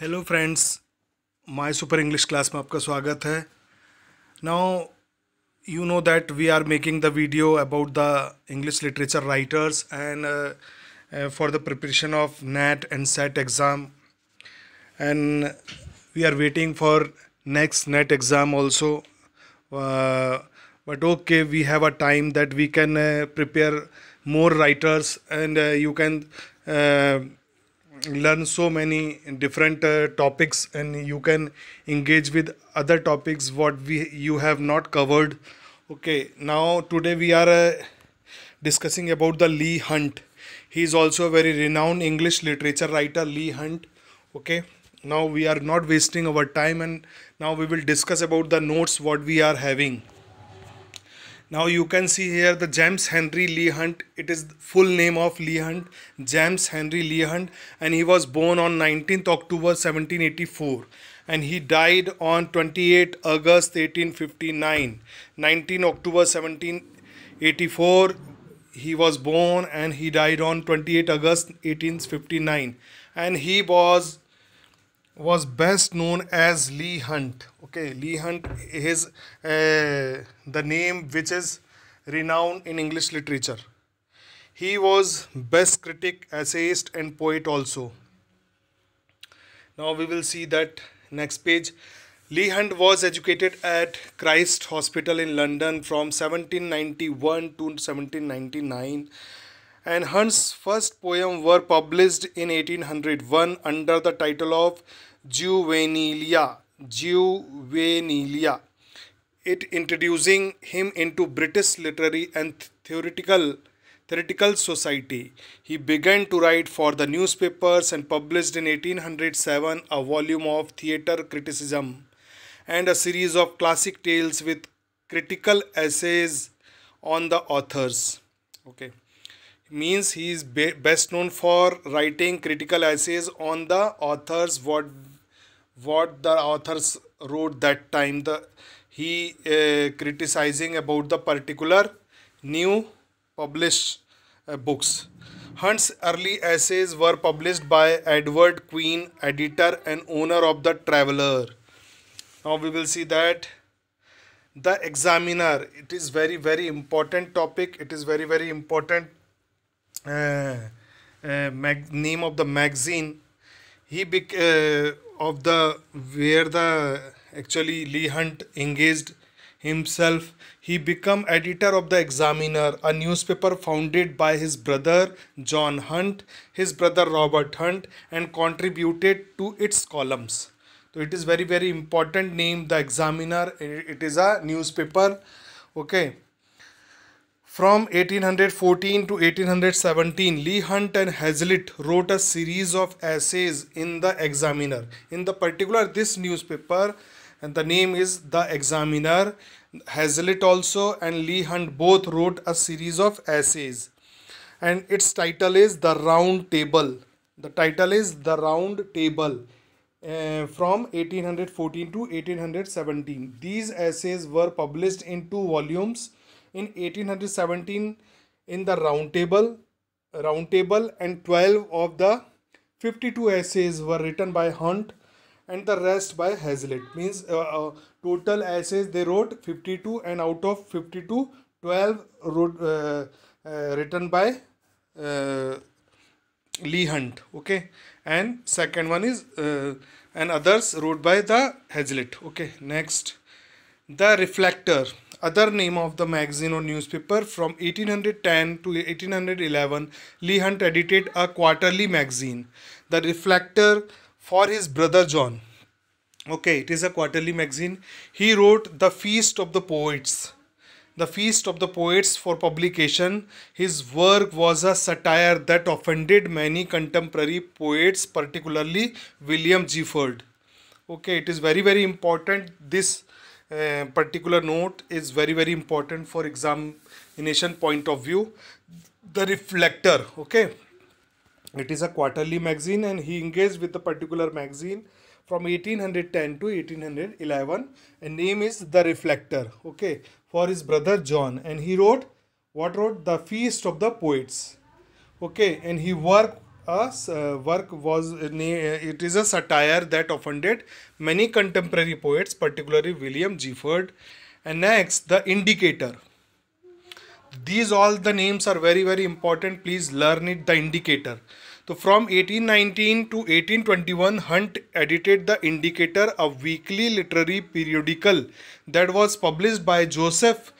Hello friends my super English class में आपका स्वागत है now you know that we are making the video about the English literature writers and for the preparation of NET and SET exam and we are waiting for next NET exam also but okay we have a time that we can prepare more writers and you can learn so many different uh, topics and you can engage with other topics what we you have not covered okay now today we are uh, discussing about the lee hunt he is also a very renowned english literature writer lee hunt okay now we are not wasting our time and now we will discuss about the notes what we are having now you can see here the James Henry Lee Hunt it is full name of Lee Hunt James Henry Lee Hunt and he was born on 19th October 1784 and he died on 28 August 1859 19 October 1784 he was born and he died on 28 August 1859 and he was was best known as Lee Hunt. Okay, Lee Hunt is uh, the name which is renowned in English literature. He was best critic, essayist and poet also. Now we will see that next page. Lee Hunt was educated at Christ Hospital in London from 1791 to 1799 and Hunt's first poems were published in 1801 under the title of Juvenilia. Juvenilia. It introducing him into British literary and theoretical theoretical society. He began to write for the newspapers and published in 1807 a volume of theatre criticism and a series of classic tales with critical essays on the authors. Okay means he is best known for writing critical essays on the authors what what the authors wrote that time the he uh, criticizing about the particular new published uh, books hunt's early essays were published by edward queen editor and owner of the traveler now we will see that the examiner it is very very important topic it is very very important uh, uh, name of the magazine he bec- uh, of the where the actually Lee Hunt engaged himself he became editor of the examiner a newspaper founded by his brother john hunt his brother robert hunt and contributed to its columns so it is very very important name the examiner it is a newspaper okay from 1814 to 1817, Lee Hunt and Hazlitt wrote a series of essays in the Examiner. In the particular, this newspaper, and the name is The Examiner. Hazlitt also and Lee Hunt both wrote a series of essays, and its title is The Round Table. The title is The Round Table. Uh, from 1814 to 1817. These essays were published in two volumes in 1817 in the round table round table and 12 of the 52 essays were written by hunt and the rest by hazlitt means uh, uh, total essays they wrote 52 and out of 52 12 wrote, uh, uh written by uh, lee hunt okay and second one is uh, and others wrote by the hazlitt okay next the reflector other name of the magazine or newspaper. From 1810 to 1811, Lee Hunt edited a quarterly magazine, The Reflector, for his brother John. Okay, it is a quarterly magazine. He wrote The Feast of the Poets. The Feast of the Poets for publication. His work was a satire that offended many contemporary poets, particularly William Gifford. Okay, it is very, very important. This a uh, particular note is very very important for examination point of view the reflector okay it is a quarterly magazine and he engaged with the particular magazine from 1810 to 1811 and name is the reflector okay for his brother john and he wrote what wrote the feast of the poets okay and he worked a uh, work was uh, uh, it is a satire that offended many contemporary poets particularly william gifford and next the indicator these all the names are very very important please learn it the indicator so from 1819 to 1821 hunt edited the indicator a weekly literary periodical that was published by joseph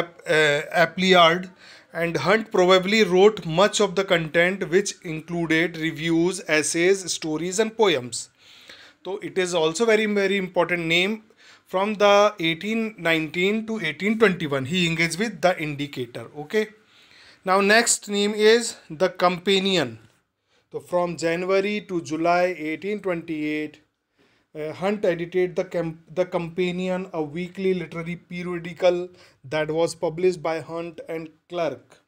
Ap- uh, Appleyard and Hunt probably wrote much of the content which included reviews, essays, stories, and poems. So it is also very very important name from the 1819 to 1821 he engaged with the indicator okay now next name is the companion so from january to july 1828 uh, Hunt edited the, the Companion, a weekly literary periodical that was published by Hunt and Clark.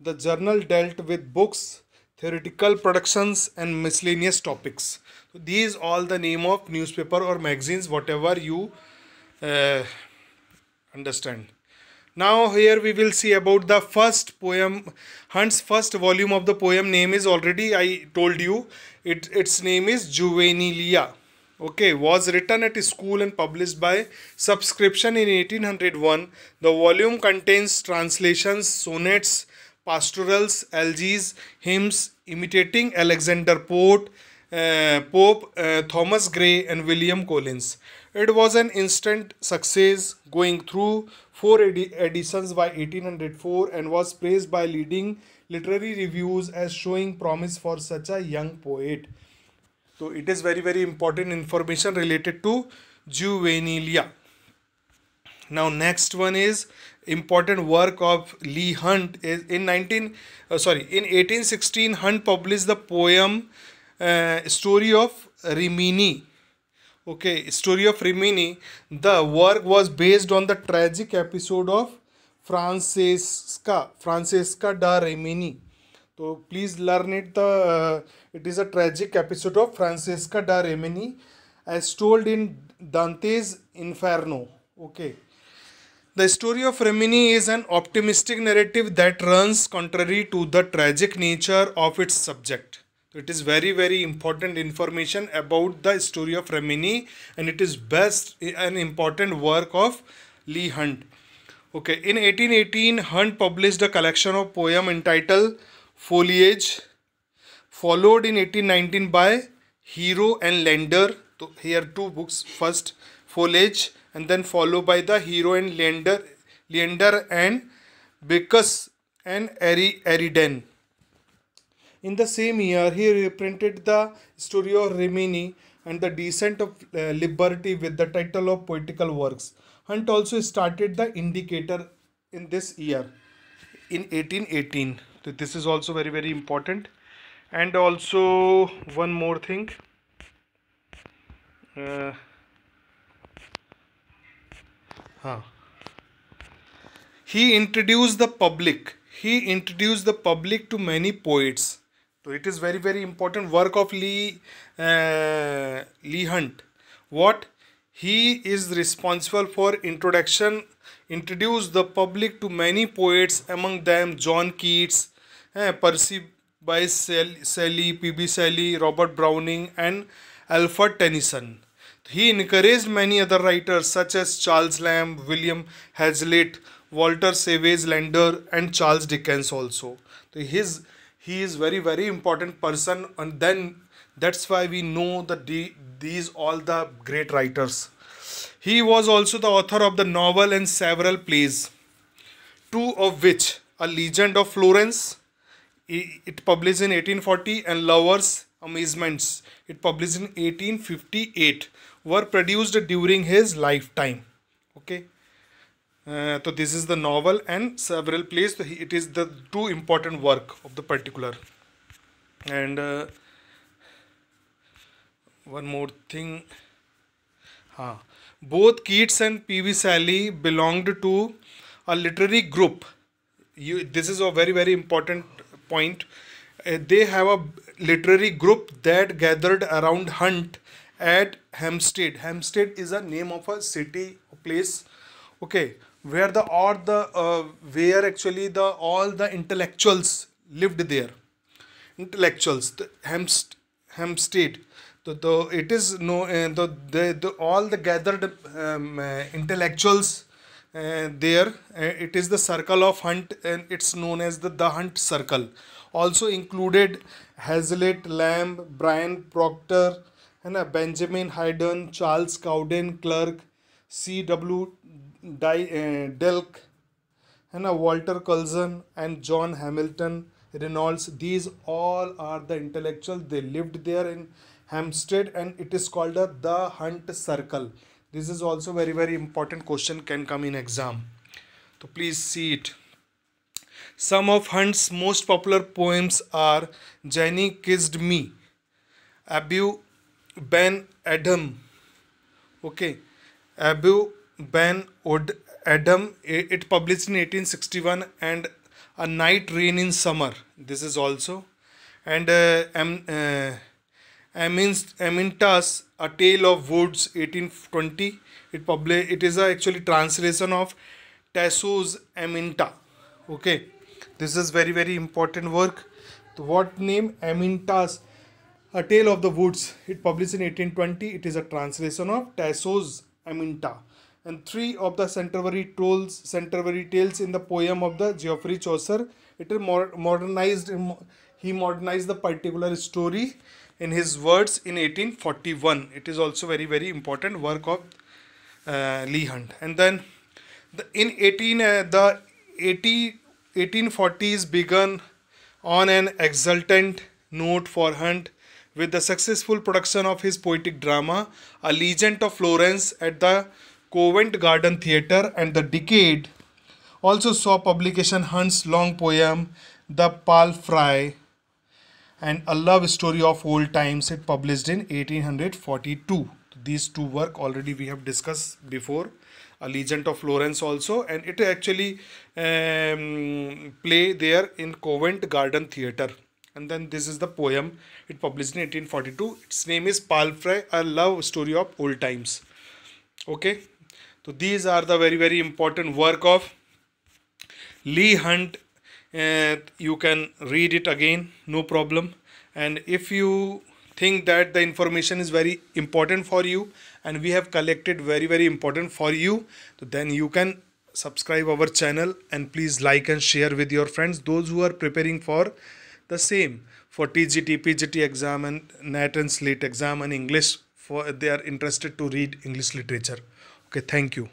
The journal dealt with books, theoretical productions, and miscellaneous topics. So these all the name of newspaper or magazines, whatever you uh, understand. Now here we will see about the first poem. Hunt's first volume of the poem name is already I told you. It its name is Juvenilia okay was written at school and published by subscription in 1801 the volume contains translations sonnets pastorals elegies hymns imitating alexander Pope, uh, pope uh, thomas gray and william collins it was an instant success going through four edi editions by 1804 and was praised by leading literary reviews as showing promise for such a young poet so it is very very important information related to juvenilia. Now next one is important work of Lee Hunt is in 19 uh, sorry in 1816 Hunt published the poem uh, story of Rimini. Okay, story of Rimini. The work was based on the tragic episode of Francesca Francesca da Rimini so please learn it. The it is a tragic episode of Francesca da Rimini as told in Dante's Inferno The story of Rimini is an optimistic narrative that runs contrary to the tragic nature of its subject. It is very very important information about the story of Rimini, and it is best an important work of Lee Hunt. Okay, in 1818 Hunt published a collection of poem entitled foliage followed in 1819 by hero and lender so here two books first foliage and then followed by the hero and lender lender and Bacchus and Eridan. In the same year, he reprinted the story of Rimini and the Descent of uh, Liberty with the title of Poetical Works. Hunt also started the Indicator in this year, in 1818 this is also very very important and also one more thing uh, huh. he introduced the public he introduced the public to many poets so it is very very important work of lee uh, lee hunt what he is responsible for introduction introduced the public to many poets among them john keats हैं Percy Bysshe Shel Shelley P B Shelley Robert Browning and He encouraged many other writers such as Charles Lamb, William Hazlitt, Walter Savage Landor, and Charles Dickens also. So his he is very very important person, and then that's why we know the, these all the great writers. He was also the author of the novel and several plays, two of which A Legend of Florence it published in 1840 and Lover's Amazements it published in 1858 were produced during his lifetime okay uh, so this is the novel and several plays so it is the two important work of the particular and uh, one more thing huh. both keats and pv sally belonged to a literary group you this is a very very important point, uh, they have a literary group that gathered around Hunt at Hampstead. Hampstead is a name of a city place. Okay, where the or the uh, where actually the all the intellectuals lived there. Intellectuals, the Hampst, Hampstead. The, the it is no uh, the, the the all the gathered um, uh, intellectuals uh, there uh, it is the circle of hunt and it's known as the the hunt circle also included hazlitt lamb brian proctor and uh, benjamin hayden charles cowden clerk cw Di- uh, delk and uh, walter Culson and john hamilton reynolds these all are the intellectuals they lived there in hampstead and it is called uh, the hunt circle this is also very very important question can come in exam so please see it some of Hunt's most popular poems are Jenny Kissed Me, Abu Ben Adam. Okay, Abu Ben wood Adam, it published in 1861, and A Night Rain in Summer. This is also, and uh, uh, Amintas, A Tale of Woods, 1820. It, publi- it is a actually translation of Tasso's Aminta. Okay, this is very very important work. The what name Amintas, A Tale of the Woods. It published in 1820. It is a translation of Tasso's Aminta. And three of the Canterbury trolls, Canterbury tales in the poem of the Geoffrey Chaucer. It is modernized. He modernized the particular story in his words in 1841. It is also very very important work of uh, Lee Hunt. And then the, in 18 uh, the 80, 1840s began on an exultant note for Hunt with the successful production of his poetic drama A Legend of Florence at the Covent Garden Theatre and the decade also saw publication Hunt's long poem The Palfrey and A Love Story of Old Times it published in 1842. These two work already we have discussed before. A Legend of Florence also and it actually um, play there in Covent Garden Theatre. And then this is the poem it published in 1842. Its name is Palfrey, A Love Story of Old Times. Okay. So these are the very very important work of Lee Hunt and you can read it again no problem and if you think that the information is very important for you and we have collected very very important for you then you can subscribe our channel and please like and share with your friends those who are preparing for the same for TGT, PGT exam and NAT and SLATE exam and English for they are interested to read English literature. Okay, thank you.